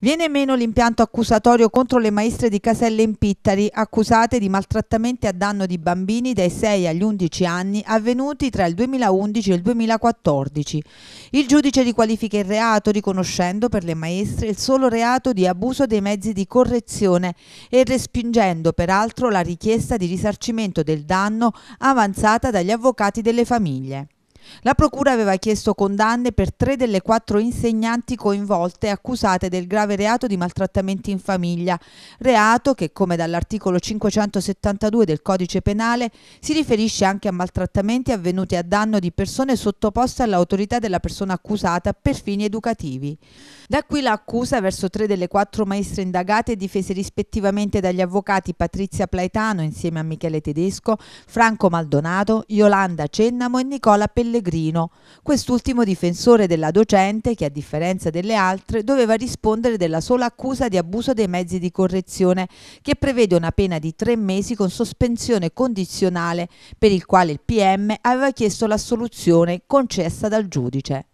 Viene meno l'impianto accusatorio contro le maestre di Caselle in Pittari, accusate di maltrattamenti a danno di bambini dai 6 agli 11 anni avvenuti tra il 2011 e il 2014. Il giudice riqualifica il reato riconoscendo per le maestre il solo reato di abuso dei mezzi di correzione e respingendo peraltro la richiesta di risarcimento del danno avanzata dagli avvocati delle famiglie. La Procura aveva chiesto condanne per tre delle quattro insegnanti coinvolte accusate del grave reato di maltrattamenti in famiglia, reato che, come dall'articolo 572 del Codice Penale, si riferisce anche a maltrattamenti avvenuti a danno di persone sottoposte all'autorità della persona accusata per fini educativi. Da qui l'accusa verso tre delle quattro maestre indagate difese rispettivamente dagli avvocati Patrizia Plaetano insieme a Michele Tedesco, Franco Maldonato, Yolanda Cennamo e Nicola Pellegrini Pellegrino, quest'ultimo difensore della docente che a differenza delle altre doveva rispondere della sola accusa di abuso dei mezzi di correzione che prevede una pena di tre mesi con sospensione condizionale per il quale il PM aveva chiesto l'assoluzione concessa dal giudice.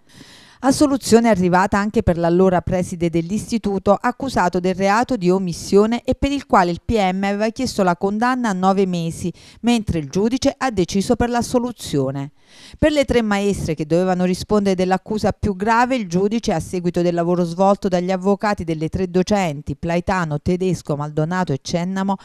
A soluzione arrivata anche per l'allora preside dell'istituto accusato del reato di omissione e per il quale il PM aveva chiesto la condanna a nove mesi, mentre il giudice ha deciso per l'assoluzione. Per le tre maestre che dovevano rispondere dell'accusa più grave, il giudice, a seguito del lavoro svolto dagli avvocati delle tre docenti, Plaitano, Tedesco, Maldonato e Cennamo,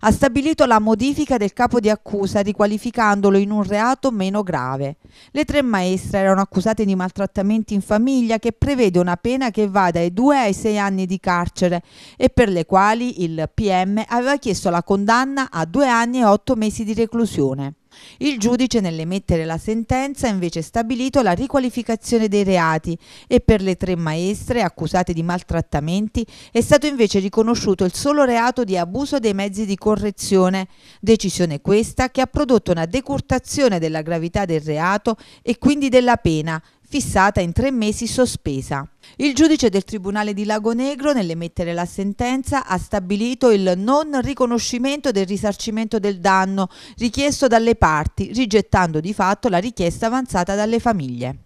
ha stabilito la modifica del capo di accusa riqualificandolo in un reato meno grave. Le tre maestre erano accusate di maltrattamenti infantili famiglia che prevede una pena che va dai 2 ai 6 anni di carcere e per le quali il PM aveva chiesto la condanna a 2 anni e 8 mesi di reclusione. Il giudice nell'emettere la sentenza ha invece stabilito la riqualificazione dei reati e per le tre maestre accusate di maltrattamenti è stato invece riconosciuto il solo reato di abuso dei mezzi di correzione, decisione questa che ha prodotto una decurtazione della gravità del reato e quindi della pena, fissata in tre mesi sospesa. Il giudice del Tribunale di Lago Negro, nell'emettere la sentenza, ha stabilito il non riconoscimento del risarcimento del danno richiesto dalle parti, rigettando di fatto la richiesta avanzata dalle famiglie.